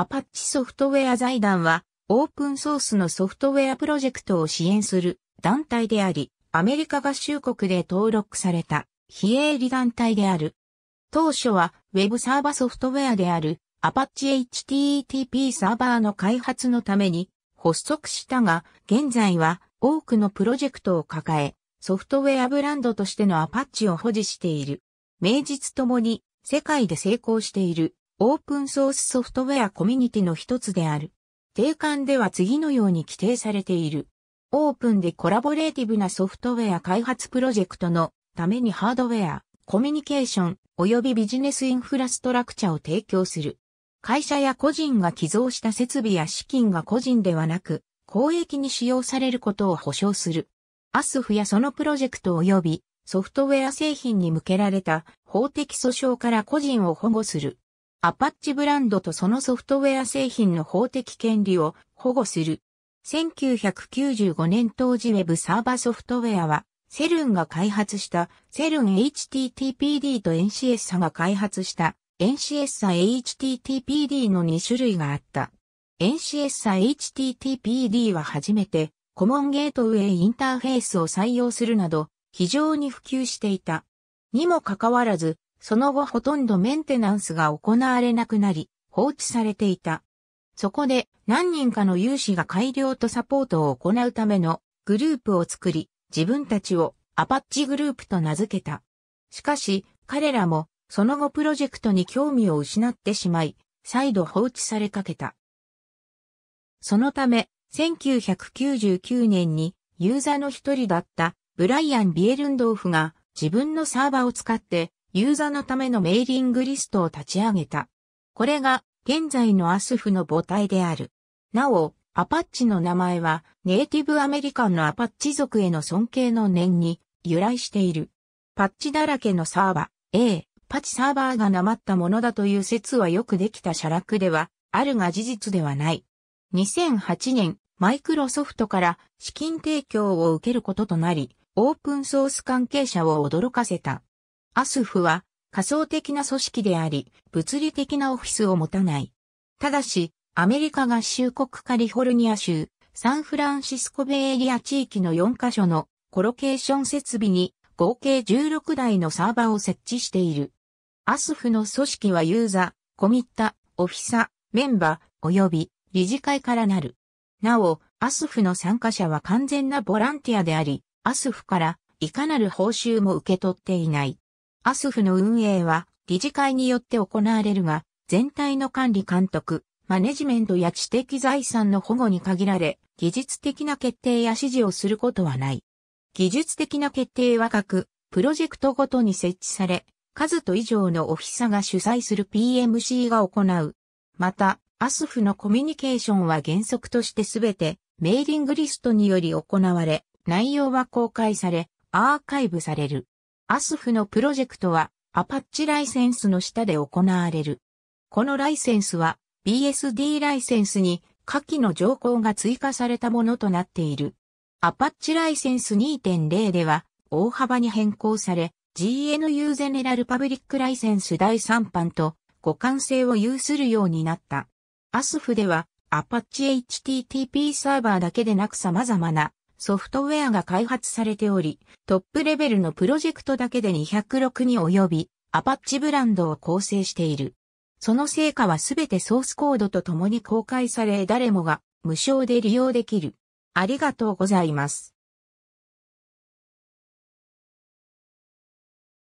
アパッチソフトウェア財団は、オープンソースのソフトウェアプロジェクトを支援する団体であり、アメリカ合衆国で登録された非営利団体である。当初は Web サーバソフトウェアであるアパッチ h t t p サーバーの開発のために発足したが、現在は多くのプロジェクトを抱え、ソフトウェアブランドとしてのアパッチを保持している。名実ともに世界で成功しているオープンソースソフトウェアコミュニティの一つである。定款では次のように規定されている。オープンでコラボレーティブなソフトウェア開発プロジェクトのためにハードウェア、コミュニケーション及びビジネスインフラストラクチャを提供する。会社や個人が寄贈した設備や資金が個人ではなく、公益に使用されることを保証する。アスフやそのプロジェクト及びソフトウェア製品に向けられた法的訴訟から個人を保護する。アパッチブランドとそのソフトウェア製品の法的権利を保護する。1995年当時 Web サーバソフトウェアは、セルンが開発したセルン HTTPD と NCS エッが開発した NCS エ HTTPD の2種類があった。NCS エ HTTPD は初めてコモンゲートウェイインターフェースを採用するなど非常に普及していた。にもかかわらずその後ほとんどメンテナンスが行われなくなり、放置されていた。そこで何人かの有志が改良とサポートを行うためのグループを作り、自分たちをアパッチグループと名付けた。しかし、彼らもその後プロジェクトに興味を失ってしまい、再度放置されかけた。そのため、1999年にユーザーの一人だったブライアン・ビエルンドーフが自分のサーバーを使ってユーザのためのメーリングリストを立ち上げた。これが現在のアスフの母体である。なお、アパッチの名前はネイティブアメリカンのアパッチ族への尊敬の念に由来している。パッチだらけのサーバー、A、パチサーバーがなまったものだという説はよくできた写楽ではあるが事実ではない。2008年、マイクロソフトから資金提供を受けることとなり、オープンソース関係者を驚かせた。アスフは仮想的な組織であり、物理的なオフィスを持たない。ただし、アメリカ合衆国カリフォルニア州、サンフランシスコベイエリア地域の4カ所のコロケーション設備に合計16台のサーバーを設置している。アスフの組織はユーザー、コミッタ、オフィサ、メンバー、及び理事会からなる。なお、アスフの参加者は完全なボランティアであり、アスフからいかなる報酬も受け取っていない。アスフの運営は理事会によって行われるが、全体の管理監督、マネジメントや知的財産の保護に限られ、技術的な決定や指示をすることはない。技術的な決定は各、プロジェクトごとに設置され、数と以上のオフィサが主催する PMC が行う。また、アスフのコミュニケーションは原則としてすべてメーリングリストにより行われ、内容は公開され、アーカイブされる。アスフのプロジェクトはアパッチライセンスの下で行われる。このライセンスは BSD ライセンスに下記の条項が追加されたものとなっている。アパッチライセンス2.0では大幅に変更され GNU ゼネラルパブリックライセンス第3版と互換性を有するようになった。アスフではアパッチ HTTP サーバーだけでなく様々なソフトウェアが開発されており、トップレベルのプロジェクトだけで206に及び、アパッチブランドを構成している。その成果はすべてソースコードと共に公開され誰もが無償で利用できる。ありがとうございます。